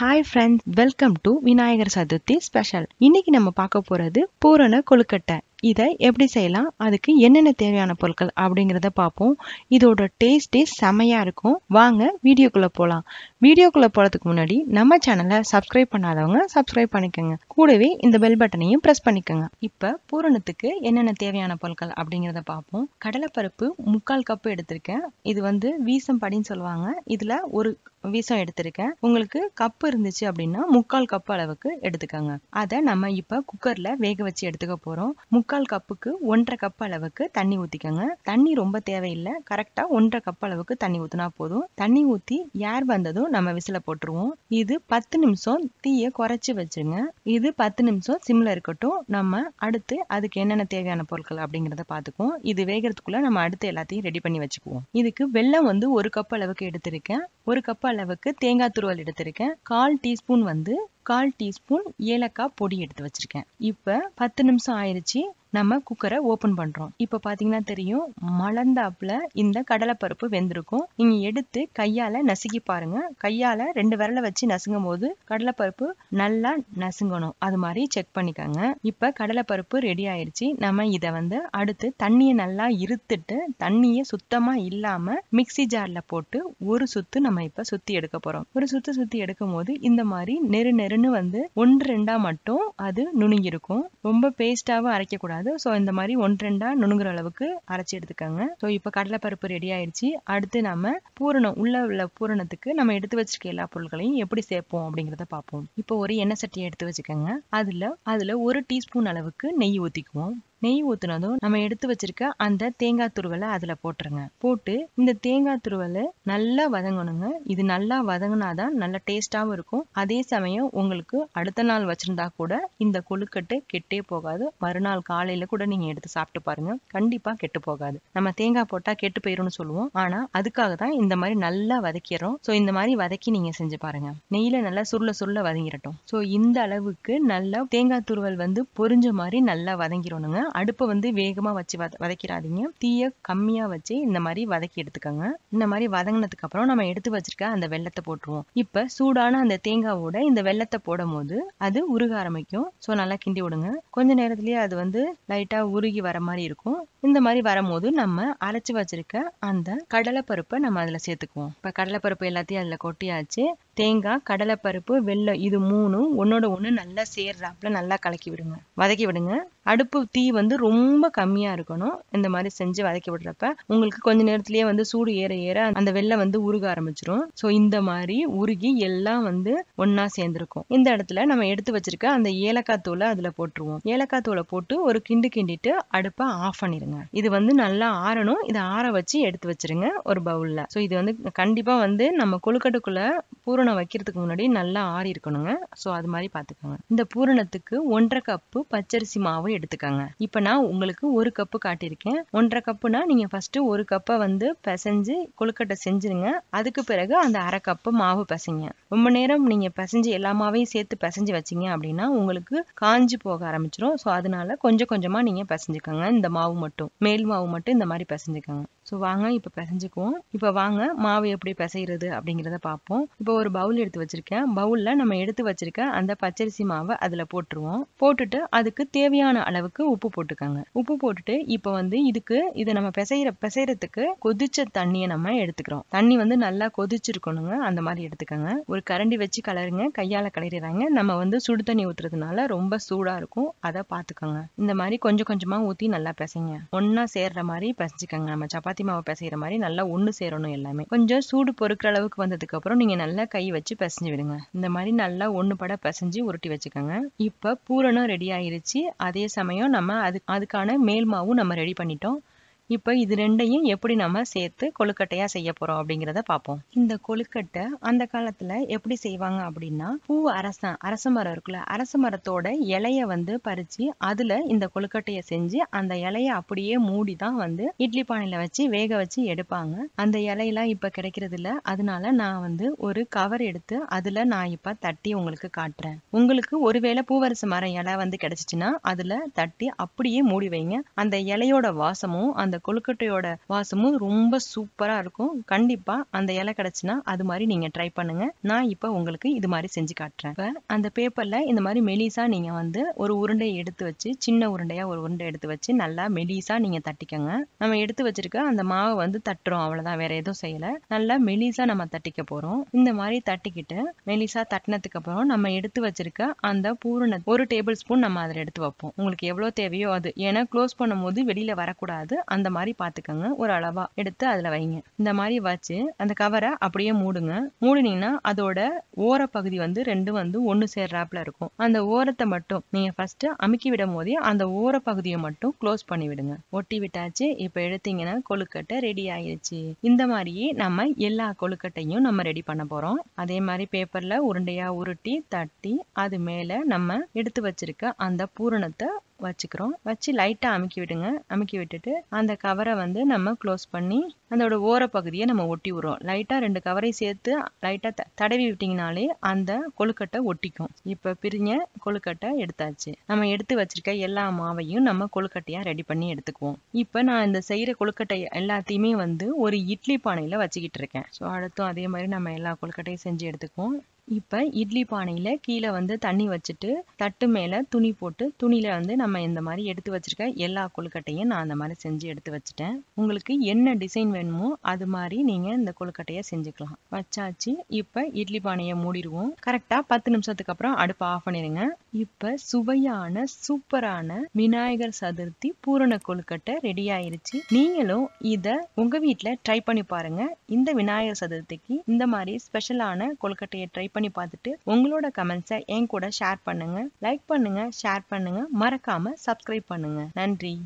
hi friends welcome to Vinayagar Chaturthi special இன்னைக்கு நம்ம பார்க்க போகிறது பூரண கொழுக்கட்டை இதை எப்படி செய்யலாம் அதுக்கு என்னென்ன தேவையான பொருட்கள் அப்படிங்கிறத பார்ப்போம் இதோட டேஸ்ட்டே செமையாக இருக்கும் வாங்க வீடியோக்குள்ளே போகலாம் வீடியோக்குள்ளே போகிறதுக்கு முன்னாடி நம்ம சேனலை சப்ஸ்கிரைப் பண்ணாதவங்க சப்ஸ்கிரைப் பண்ணிக்கோங்க கூடவே இந்த பெல் பட்டனையும் ப்ரெஸ் பண்ணிக்கோங்க இப்போ பூரணத்துக்கு என்னென்ன தேவையான பொருட்கள் அப்படிங்கிறத பார்ப்போம் கடலைப்பருப்பு முக்கால் கப்பு எடுத்திருக்கேன் இது வந்து வீசம் படின்னு சொல்லுவாங்க இதில் ஒரு வீசம் எடுத்திருக்கேன் உங்களுக்கு கப் இருந்துச்சு அப்படின்னா முக்கால் கப் அளவுக்கு எடுத்துக்கோங்க அதை நம்ம இப்போ குக்கரில் வேக வச்சு எடுத்துக்க போகிறோம் முக்கால் கப்புக்கு ஒன்றரை கப் அளவுக்கு தண்ணி ஊற்றிக்கோங்க தண்ணி ரொம்ப தேவையில்லை கரெக்டாக ஒன்றரை கப் அளவுக்கு தண்ணி ஊற்றினா போதும் தண்ணி ஊற்றி யார் வந்ததும் நம்ம விசில போட்டுருவோம் இது பத்து நிமிஷம் தீயை குறைச்சி வச்சிருங்க இது பத்து நிமிஷம் சிம்மில் இருக்கட்டும் நம்ம அடுத்து அதுக்கு என்னென்ன தேவையான பொருட்கள் அப்படிங்கிறத பார்த்துக்குவோம் இது வேகிறதுக்குள்ளே நம்ம அடுத்து எல்லாத்தையும் ரெடி பண்ணி வச்சுக்குவோம் இதுக்கு வெள்ளம் வந்து ஒரு கப் அளவுக்கு எடுத்திருக்கேன் ஒரு கப் அளவுக்கு தேங்காய் துருவல் எடுத்திருக்கேன் கால் டீஸ்பூன் வந்து கால் டீஸ்பூன் ஏலக்காய் பொடி எடுத்து வச்சிருக்கேன் இப்ப பத்து நிமிஷம் ஆயிடுச்சு நம்ம குக்கரை ஓப்பன் பண்ணுறோம் இப்போ பார்த்தீங்கன்னா தெரியும் மலர்ந்தாப்புல இந்த கடலைப்பருப்பு வெந்திருக்கும் நீங்கள் எடுத்து கையால் நசுக்கி பாருங்கள் கையால் ரெண்டு விரலை வச்சு நசுங்கும் போது கடலைப்பருப்பு நல்லா நசுங்கணும் அது மாதிரி செக் பண்ணிக்கோங்க இப்போ கடலைப்பருப்பு ரெடி ஆயிடுச்சு நம்ம இதை வந்து அடுத்து தண்ணியை நல்லா இருத்துட்டு தண்ணியை சுத்தமாக இல்லாமல் மிக்சி ஜாரில் போட்டு ஒரு சுத்து நம்ம இப்போ சுற்றி எடுக்க போகிறோம் ஒரு சுத்து சுற்றி எடுக்கும் போது இந்த மாதிரி நெரு நெருன்னு வந்து ஒன்று ரெண்டாக மட்டும் அது நுணுங்கிருக்கும் ரொம்ப அரைக்க அரைக்கக்கூடாது கூடாது ஸோ இந்த மாதிரி ஒன்றெண்டா ரெண்டாக நுணுங்குற அளவுக்கு அரைச்சி எடுத்துக்கோங்க ஸோ இப்போ கடலைப்பருப்பு ரெடி ஆயிடுச்சு அடுத்து நம்ம பூரணம் உள்ள உள்ள பூரணத்துக்கு நம்ம எடுத்து வச்சிருக்க எல்லா பொருட்களையும் எப்படி சேர்ப்போம் அப்படிங்கிறத பார்ப்போம் இப்போ ஒரு எண்ணெய் சட்டியை எடுத்து வச்சுக்கோங்க அதில் அதில் ஒரு டீஸ்பூன் அளவுக்கு நெய் ஊற்றிக்குவோம் நெய் ஊத்துனதும் நம்ம எடுத்து வச்சிருக்க அந்த தேங்காய் துருவலை அதுல போட்டுருங்க போட்டு இந்த தேங்காய் துருவலை நல்லா வதங்கணுங்க இது நல்லா வதங்கினாதான் நல்ல டேஸ்டாவும் இருக்கும் அதே சமயம் உங்களுக்கு அடுத்த நாள் வச்சிருந்தா கூட இந்த கொழுக்கட்டு கெட்டே போகாது மறுநாள் காலையில கூட நீங்க எடுத்து சாப்பிட்டு பாருங்க கண்டிப்பா கெட்டு போகாது நம்ம தேங்காய் போட்டா கெட்டு போயிரும்னு சொல்லுவோம் ஆனா அதுக்காக தான் இந்த மாதிரி நல்லா வதக்கிறோம் ஸோ இந்த மாதிரி வதக்கி நீங்க செஞ்சு பாருங்க நெய்ல நல்லா சுருள சுருள வதங்கிடட்டும் ஸோ இந்த அளவுக்கு நல்லா தேங்காய் துருவல் வந்து பொரிஞ்ச மாதிரி நல்லா வதங்கிடணுங்க அடுப்பை வந்து வேகமாக வச்சு வத வதக்கிடாதீங்க தீயை கம்மியாக வச்சு இந்த மாதிரி வதக்கி எடுத்துக்கோங்க இந்த மாதிரி வதங்கினதுக்கு அப்புறம் நம்ம எடுத்து வச்சிருக்க அந்த வெள்ளத்தை போட்டுருவோம் இப்போ சூடான அந்த தேங்காவோட இந்த வெள்ளத்தை போடும் போது அது உருக ஆரம்பிக்கும் ஸோ நல்லா கிண்டி விடுங்க கொஞ்ச நேரத்துலயே அது வந்து லைட்டாக உருகி வர மாதிரி இருக்கும் இந்த மாதிரி வரும்போது நம்ம அரைச்சி வச்சிருக்க அந்த கடலைப்பருப்பை நம்ம அதில் சேர்த்துக்குவோம் இப்போ கடலைப்பருப்பு எல்லாத்தையும் அதில் கொட்டியாச்சு தேங்காய் கடலைப்பருப்பு வெள்ளம் இது மூணும் ஒன்றோட ஒன்று நல்லா சேர்றாப்புல நல்லா கலக்கி விடுங்க வதக்கி விடுங்க அடுப்பு தீ வந்து ரொம்ப கம்மியாக இருக்கணும் இந்த மாதிரி செஞ்சு வதக்கி விடுறப்ப உங்களுக்கு கொஞ்ச நேரத்திலேயே வந்து சூடு ஏற ஏற அந்த வெள்ளை வந்து உருக ஆரம்பிச்சிடும் ஸோ இந்த மாதிரி உருகி எல்லாம் வந்து ஒன்றா சேர்ந்துருக்கும் இந்த இடத்துல நம்ம எடுத்து வச்சிருக்க அந்த ஏலக்காய் தூளை அதில் போட்டுருவோம் ஏலக்காய் தூளை போட்டு ஒரு கிண்டு கிண்டிட்டு அடுப்பை ஆஃப் பண்ணிடுங்க இது வந்து நல்லா ஆறணும் இதை ஆற வச்சு எடுத்து வச்சிருங்க ஒரு பவுலில் ஸோ இது வந்து கண்டிப்பாக வந்து நம்ம கொழுக்கட்டுக்குள்ள பூரணம் வைக்கிறதுக்கு முன்னாடி நல்லா ஆறி இருக்கணுங்க ஸோ அது மாதிரி பார்த்துக்கோங்க இந்த பூரணத்துக்கு ஒன்றரை கப்பு பச்சரிசி மாவு எடுத்துக்கோங்க இப்போ நான் உங்களுக்கு ஒரு கப்பு காட்டியிருக்கேன் ஒன்றரை கப்புனா நீங்கள் ஃபஸ்ட்டு ஒரு கப்பை வந்து பிசைஞ்சு கொழுக்கட்டை செஞ்சுருங்க அதுக்கு பிறகு அந்த அரை கப்பு மாவு பிசைங்க ரொம்ப நேரம் நீங்கள் பிசைஞ்சு எல்லா மாவையும் சேர்த்து பிசைஞ்சு வச்சிங்க அப்படின்னா உங்களுக்கு காஞ்சி போக ஆரம்பிச்சிடும் ஸோ அதனால கொஞ்சம் கொஞ்சமாக நீங்கள் பிசைஞ்சுக்கோங்க இந்த மாவு மட்டும் மேல் மாவு மட்டும் இந்த மாதிரி பிசைஞ்சுக்கோங்க ஸோ வாங்க இப்போ பிசைஞ்சுக்குவோம் இப்போ வாங்க மாவு எப்படி பிசைகிறது அப்படிங்கிறத பார்ப்போம் இப்போ ஒரு பவுல் எடுத்து வச்சுருக்கேன் பவுலில் நம்ம எடுத்து வச்சிருக்க அந்த பச்சரிசி மாவை அதில் போட்டுருவோம் போட்டுட்டு அதுக்கு தேவையான அளவுக்கு உப்பு போட்டுக்கோங்க உப்பு போட்டுட்டு இப்போ வந்து இதுக்கு இதை நம்ம பிசைகிற பிசைறதுக்கு கொதிச்ச தண்ணியை நம்ம எடுத்துக்கிறோம் தண்ணி வந்து நல்லா கொதிச்சிருக்கணுங்க அந்த மாதிரி எடுத்துக்கோங்க ஒரு கரண்டி வச்சு கலருங்க கையால் கலரிடுறாங்க நம்ம வந்து சுடு தண்ணி ஊற்றுறதுனால ரொம்ப சூடாக இருக்கும் அதை பார்த்துக்கோங்க இந்த மாதிரி கொஞ்சம் கொஞ்சமாக ஊற்றி நல்லா பிசைங்க ஒன்றா சேர்ற மாதிரி பிசைச்சிக்கோங்க நம்ம சப்பாத்தி மாவு பிசைகிற மாதிரி நல்லா ஒன்று சேரணும் எல்லாமே கொஞ்சம் சூடு பொறுக்கிற அளவுக்கு வந்ததுக்கப்புறம் நீங்கள் நல்லா கை வச்சு பிசைஞ்சு விடுங்க இந்த மாதிரி நல்லா ஒன்று பட பிசைஞ்சு உருட்டி வச்சுக்கோங்க இப்போ பூரணம் ரெடி ஆயிருச்சு அதே சமயம் நம்ம அது அதுக்கான மேல் மாவும் நம்ம ரெடி பண்ணிட்டோம் இப்போ இது ரெண்டையும் எப்படி நம்ம சேர்த்து கொழுக்கட்டையாக செய்ய போகிறோம் அப்படிங்கிறத பார்ப்போம் இந்த கொழுக்கட்டை அந்த காலத்தில் எப்படி செய்வாங்க அப்படின்னா பூ அரச அரச மரம் இருக்குல்ல அரச மரத்தோட இலையை வந்து பறித்து அதில் இந்த கொழுக்கட்டையை செஞ்சு அந்த இலையை அப்படியே மூடி தான் வந்து இட்லி பானையில் வச்சு வேக வச்சு எடுப்பாங்க அந்த இலையெல்லாம் இப்போ கிடைக்கிறது இல்லை அதனால நான் வந்து ஒரு கவர் எடுத்து அதில் நான் இப்போ தட்டி உங்களுக்கு காட்டுறேன் உங்களுக்கு ஒருவேளை பூவரச மரம் இலை வந்து கிடைச்சிச்சுன்னா அதில் தட்டி அப்படியே மூடி வைங்க அந்த இலையோட வாசமும் அந்த கொழுக்கட்டையோட வாசமும் ரொம்ப சூப்பரா இருக்கும் கண்டிப்பா அந்த இலை கிடைச்சுன்னா அது மாதிரி நீங்க ட்ரை பண்ணுங்க நான் இப்போ உங்களுக்கு இது மாதிரி செஞ்சு காட்டுறேன் அந்த பேப்பர்ல இந்த மாதிரி மெலிசா நீங்கள் வந்து ஒரு உருண்டையை எடுத்து வச்சு சின்ன உருண்டையாக ஒரு உருண்டை எடுத்து வச்சு நல்லா மெலிசா நீங்கள் தட்டிக்கோங்க நம்ம எடுத்து வச்சிருக்க அந்த மாவை வந்து தட்டுறோம் அவ்வளோதான் வேற எதுவும் செய்யலை நல்லா மெலிசா நம்ம தட்டிக்க போகிறோம் இந்த மாதிரி தட்டிக்கிட்டு மெலிசா தட்டினதுக்கு அப்புறம் நம்ம எடுத்து வச்சிருக்க அந்த பூரண ஒரு டேபிள் ஸ்பூன் நம்ம அதில் எடுத்து வைப்போம் உங்களுக்கு எவ்வளோ தேவையோ அது ஏன்னா க்ளோஸ் பண்ணும்போது வெளியில் வரக்கூடாது அந்த அந்த மாதிரி பாத்துக்கங்க ஒரு அளவாக எடுத்து அதில் வைங்க இந்த மாதிரி வச்சு அந்த கவரை அப்படியே மூடுங்க மூடினீங்கன்னா அதோட ஓரப்பகுதி வந்து ரெண்டும் வந்து ஒன்று சேர்றாப்புல இருக்கும் அந்த ஓரத்தை மட்டும் நீங்கள் ஃபஸ்ட்டு அமுக்கி விடும் போதே அந்த ஓரப்பகுதியை மட்டும் க்ளோஸ் பண்ணி விடுங்க ஒட்டி விட்டாச்சு இப்போ எடுத்தீங்கன்னா கொழுக்கட்டை ரெடி ஆயிடுச்சு இந்த மாதிரியே நம்ம எல்லா கொழுக்கட்டையும் நம்ம ரெடி பண்ண போகிறோம் அதே மாதிரி பேப்பரில் உருண்டையாக உருட்டி தட்டி அது மேலே நம்ம எடுத்து வச்சிருக்க அந்த பூரணத்தை வச்சுக்கிறோம் வச்சு லைட்டாக அமுக்கி விடுங்க அமுக்கி விட்டுட்டு அந்த கவரை வந்து நம்ம க்ளோஸ் பண்ணி அதோட ஓரப்பகுதியை நம்ம ஒட்டி விடுறோம் லைட்டாக ரெண்டு கவரை சேர்த்து லைட்டாக தடவி விட்டிங்கனாலே அந்த கொழுக்கட்டை ஒட்டிக்கும் இப்போ பிரிஞ்ச கொழுக்கட்டை எடுத்தாச்சு நம்ம எடுத்து வச்சிருக்க எல்லா மாவையும் நம்ம கொழுக்கட்டையாக ரெடி பண்ணி எடுத்துக்குவோம் இப்போ நான் இந்த செய்கிற கொழுக்கட்டை எல்லாத்தையுமே வந்து ஒரு இட்லி பானையில் வச்சுக்கிட்டு இருக்கேன் ஸோ அடுத்தும் அதே மாதிரி நம்ம எல்லா கொழுக்கட்டையும் செஞ்சு எடுத்துக்குவோம் இப்போ இட்லி பானையில் கீழே வந்து தண்ணி வச்சுட்டு தட்டு மேலே துணி போட்டு துணியில் வந்து நம்ம இந்த மாதிரி எடுத்து வச்சுருக்க எல்லா கொழுக்கட்டையும் நான் அந்த மாதிரி செஞ்சு எடுத்து வச்சுட்டேன் உங்களுக்கு என்ன டிசைன் வேணுமோ அது மாதிரி நீங்கள் இந்த கொழுக்கட்டையை செஞ்சுக்கலாம் வச்சாச்சு இப்போ இட்லி பானையை மூடிடுவோம் கரெக்டாக பத்து நிமிஷத்துக்கு அப்புறம் அடுப்பை ஆஃப் பண்ணிடுங்க இப்போ சுவையான சூப்பரான விநாயகர் சதுர்த்தி பூரண கொழுக்கட்டை ரெடி ஆயிருச்சு நீங்களும் இதை உங்கள் வீட்டில் ட்ரை பண்ணி பாருங்க இந்த விநாயகர் சதுர்த்திக்கு இந்த மாதிரி ஸ்பெஷலான கொழுக்கட்டையை ட்ரை பண்ணி பார்த்துட்டு உங்களோட கமெண்ட்ஸை என் கூட ஷேர் பண்ணுங்க லைக் பண்ணுங்க ஷேர் பண்ணுங்க மறக்காம சப்ஸ்கிரைப் பண்ணுங்க நன்றி